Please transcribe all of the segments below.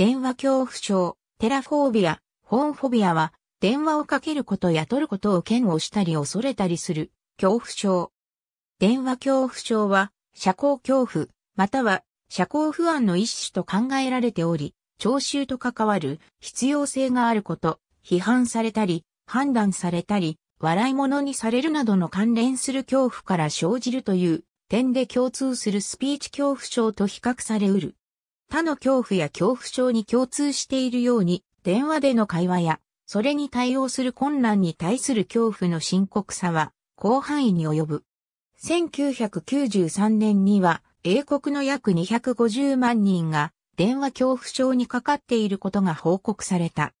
電話恐怖症、テラフォービア、ホーンフォビアは、電話をかけることや取ることを嫌悪したり恐れたりする、恐怖症。電話恐怖症は、社交恐怖、または社交不安の一種と考えられており、聴衆と関わる必要性があること、批判されたり、判断されたり、笑い物にされるなどの関連する恐怖から生じるという点で共通するスピーチ恐怖症と比較されうる。他の恐怖や恐怖症に共通しているように、電話での会話や、それに対応する困難に対する恐怖の深刻さは、広範囲に及ぶ。1993年には、英国の約250万人が、電話恐怖症にかかっていることが報告された。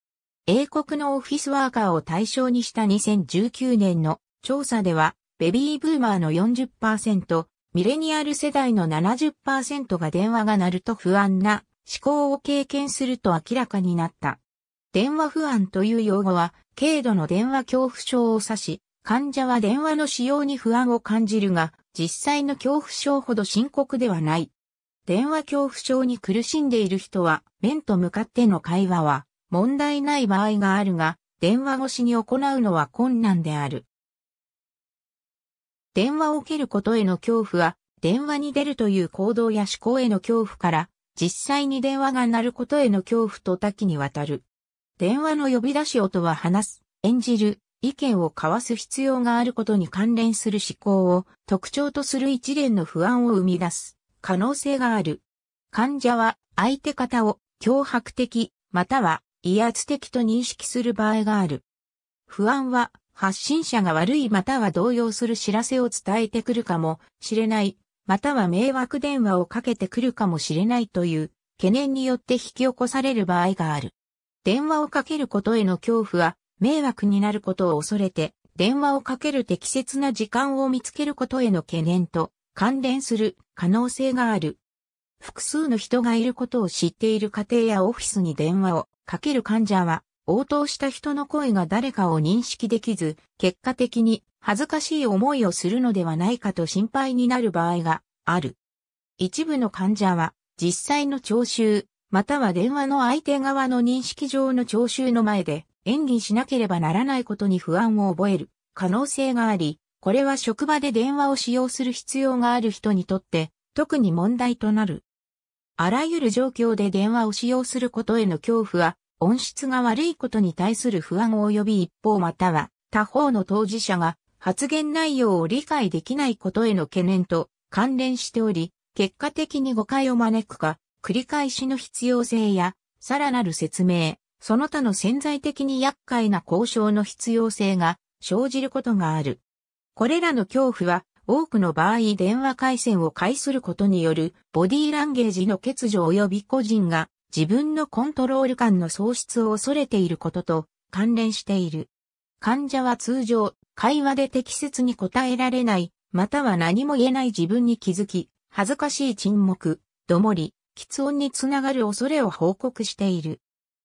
英国のオフィスワーカーを対象にした2019年の調査では、ベビーブーマーの40%、ミレニアル世代の70%が電話が鳴ると不安な思考を経験すると明らかになった。電話不安という用語は、軽度の電話恐怖症を指し、患者は電話の使用に不安を感じるが、実際の恐怖症ほど深刻ではない。電話恐怖症に苦しんでいる人は、面と向かっての会話は問題ない場合があるが、電話越しに行うのは困難である。電話を受けることへの恐怖は、電話に出るという行動や思考への恐怖から、実際に電話が鳴ることへの恐怖と多岐にわたる。電話の呼び出し音は話す、演じる、意見を交わす必要があることに関連する思考を特徴とする一連の不安を生み出す可能性がある。患者は相手方を脅迫的または威圧的と認識する場合がある。不安は発信者が悪いまたは動揺する知らせを伝えてくるかもしれない、または迷惑電話をかけてくるかもしれないという懸念によって引き起こされる場合がある。電話をかけることへの恐怖は迷惑になることを恐れて電話をかける適切な時間を見つけることへの懸念と関連する可能性がある。複数の人がいることを知っている家庭やオフィスに電話をかける患者は応答した人の声が誰かを認識できず、結果的に恥ずかしい思いをするのではないかと心配になる場合がある。一部の患者は実際の聴衆、または電話の相手側の認識上の聴衆の前で演技しなければならないことに不安を覚える可能性があり、これは職場で電話を使用する必要がある人にとって特に問題となる。あらゆる状況で電話を使用することへの恐怖は音質が悪いことに対する不安及び一方または他方の当事者が発言内容を理解できないことへの懸念と関連しており、結果的に誤解を招くか、繰り返しの必要性や、さらなる説明、その他の潜在的に厄介な交渉の必要性が生じることがある。これらの恐怖は、多くの場合電話回線を介することによるボディーランゲージの欠如及び個人が自分のコントロール感の喪失を恐れていることと関連している。患者は通常、会話で適切に答えられない、または何も言えない自分に気づき、恥ずかしい沈黙、どもり、喫音につながる恐れを報告している。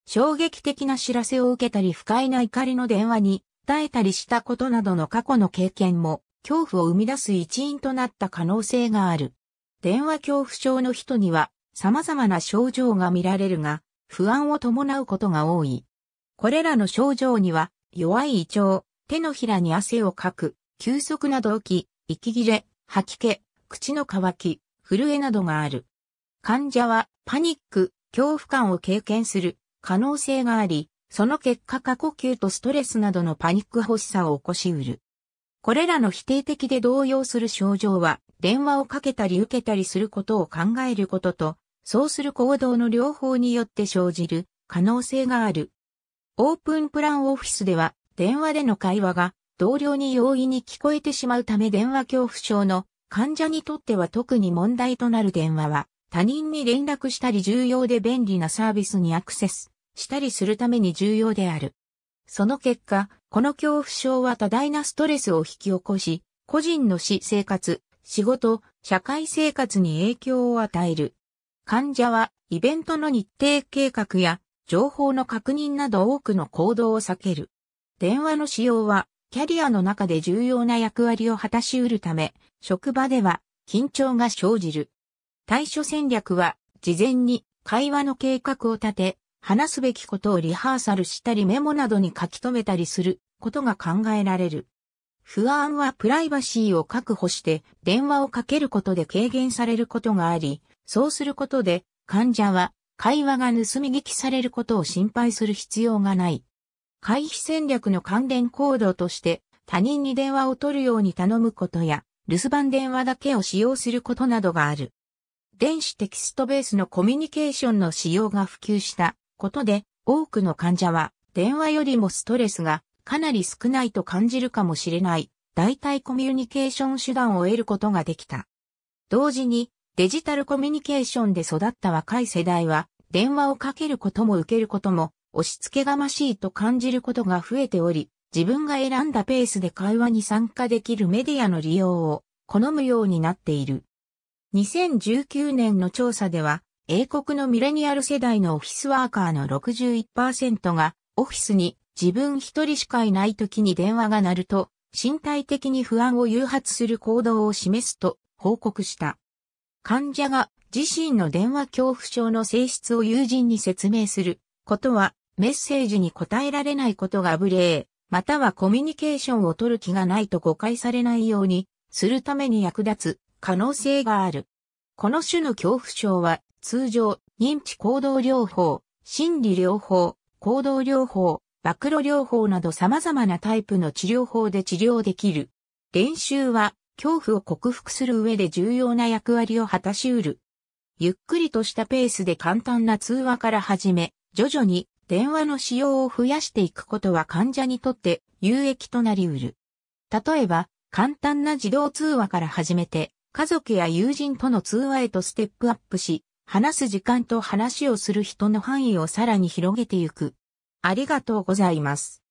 衝撃的な知らせを受けたり不快な怒りの電話に耐えたりしたことなどの過去の経験も恐怖を生み出す一因となった可能性がある。電話恐怖症の人には様々な症状が見られるが、不安を伴うことが多い。これらの症状には、弱い胃腸、手のひらに汗をかく、休息など起き、息切れ、吐き気、口の渇き、震えなどがある。患者はパニック、恐怖感を経験する可能性があり、その結果過呼吸とストレスなどのパニック発作を起こしうる。これらの否定的で動揺する症状は、電話をかけたり受けたりすることを考えることと、そうする行動の両方によって生じる可能性がある。オープンプランオフィスでは電話での会話が同僚に容易に聞こえてしまうため電話恐怖症の患者にとっては特に問題となる電話は他人に連絡したり重要で便利なサービスにアクセスしたりするために重要である。その結果、この恐怖症は多大なストレスを引き起こし、個人の死生活、仕事、社会生活に影響を与える。患者はイベントの日程計画や情報の確認など多くの行動を避ける。電話の使用はキャリアの中で重要な役割を果たし得るため、職場では緊張が生じる。対処戦略は事前に会話の計画を立て、話すべきことをリハーサルしたりメモなどに書き留めたりすることが考えられる。不安はプライバシーを確保して電話をかけることで軽減されることがあり、そうすることで、患者は会話が盗み聞きされることを心配する必要がない。回避戦略の関連行動として、他人に電話を取るように頼むことや、留守番電話だけを使用することなどがある。電子テキストベースのコミュニケーションの使用が普及したことで、多くの患者は電話よりもストレスがかなり少ないと感じるかもしれない代替コミュニケーション手段を得ることができた。同時にデジタルコミュニケーションで育った若い世代は、電話をかけることも受けることも、押し付けがましいと感じることが増えており、自分が選んだペースで会話に参加できるメディアの利用を好むようになっている。2019年の調査では、英国のミレニアル世代のオフィスワーカーの61%が、オフィスに自分一人しかいない時に電話が鳴ると、身体的に不安を誘発する行動を示すと報告した。患者が自身の電話恐怖症の性質を友人に説明することはメッセージに答えられないことが無礼、またはコミュニケーションを取る気がないと誤解されないようにするために役立つ可能性がある。この種の恐怖症は通常認知行動療法、心理療法、行動療法、暴露療法など様々なタイプの治療法で治療できる。練習は恐怖を克服する上で重要な役割を果たし得る。ゆっくりとしたペースで簡単な通話から始め、徐々に電話の使用を増やしていくことは患者にとって有益となり得る。例えば、簡単な自動通話から始めて、家族や友人との通話へとステップアップし、話す時間と話をする人の範囲をさらに広げていく。ありがとうございます。